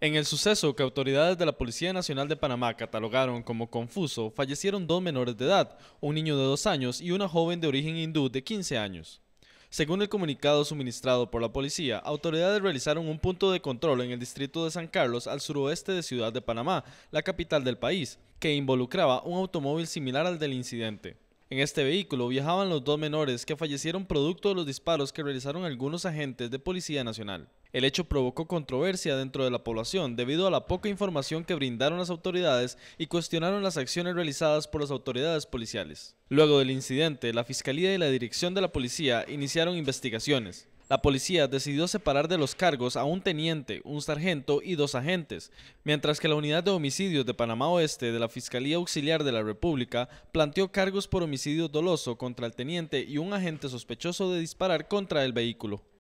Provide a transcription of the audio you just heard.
En el suceso que autoridades de la Policía Nacional de Panamá catalogaron como confuso, fallecieron dos menores de edad, un niño de dos años y una joven de origen hindú de 15 años. Según el comunicado suministrado por la policía, autoridades realizaron un punto de control en el distrito de San Carlos al suroeste de Ciudad de Panamá, la capital del país, que involucraba un automóvil similar al del incidente. En este vehículo viajaban los dos menores que fallecieron producto de los disparos que realizaron algunos agentes de Policía Nacional. El hecho provocó controversia dentro de la población debido a la poca información que brindaron las autoridades y cuestionaron las acciones realizadas por las autoridades policiales. Luego del incidente, la Fiscalía y la Dirección de la Policía iniciaron investigaciones. La policía decidió separar de los cargos a un teniente, un sargento y dos agentes, mientras que la unidad de homicidios de Panamá Oeste de la Fiscalía Auxiliar de la República planteó cargos por homicidio doloso contra el teniente y un agente sospechoso de disparar contra el vehículo.